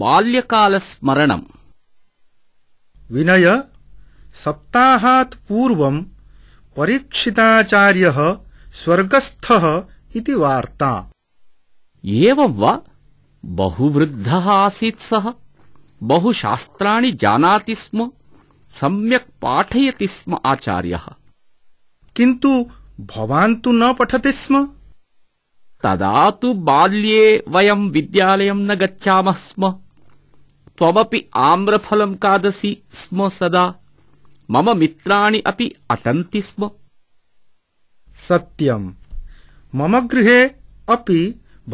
बाल्यकालस्मरणम् विनय सप्ताहात् पूर्वम् परीक्षिताचार्यः स्वर्गस्थः इति वार्ता एवम् वा बहुवृद्धः आसीत् सः बहुशास्त्राणि जानाति स्म सम्यक् पाठयति स्म आचार्यः किन्तु भवान् तु न पठति ತದಾತು ಬಾಲ್ಯೇ ವಯಂ ವಿದ್ಯಾಲಯಂ ನ ಗಚ್ಚಾಮಃ ಸ್ಮ ತ್ವಮಪಿ ಆಮ್ರಫಲಂ ಕಾದಸಿ ಸ್ಮ ಸದಾ ಮಮ ಮಿತ್ರಾಣಿ ಅಪಿ ಅಟಂತಿ ಸ್ಮ ಸತ್ಯಂ ಮಮ ಗೃಹೆ ಅಪಿ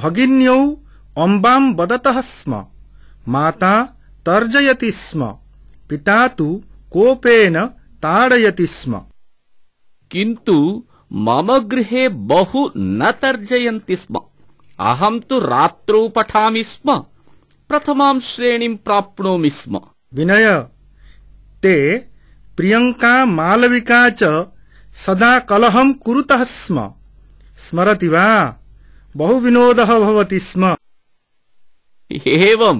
ಭಗಿನ್ಯೌ ಅಂಬಾಂ ವದತಃ ಸ್ಮ ಮಾತಾ ತರ್ಜಯತಿ ಸ್ಮ ಪಿತಾ ಕೋಪೇನ ತಾಡಯತಿ ಸ್ಮ ಕಿಂತು మమ గృహే బహు న తర్జయంతి స్మ అహం తు రాత్రౌ పఠామి స్మ ప్రథమాం శ్రేణిం ప్రాప్నోమి స్మ వినయ తే ప్రియంకా మాలవికా చ సదా కలహం కురుత స్మ స్మరతి వా బహు వినోద భవతి స్మ ఏవం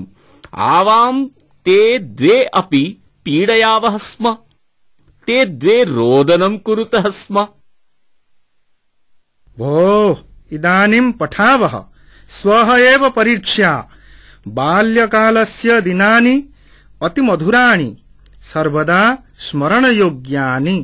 ఆవాం తే ద్వే అపి పీడయావః స్మ తే ద్వే రోదనం కురుత స్మ भो इदानीम् पठावः स्वः एव परीक्षा बाल्यकालस्य दिनानि अतिमधुराणि सर्वदा स्मरणयोग्यानि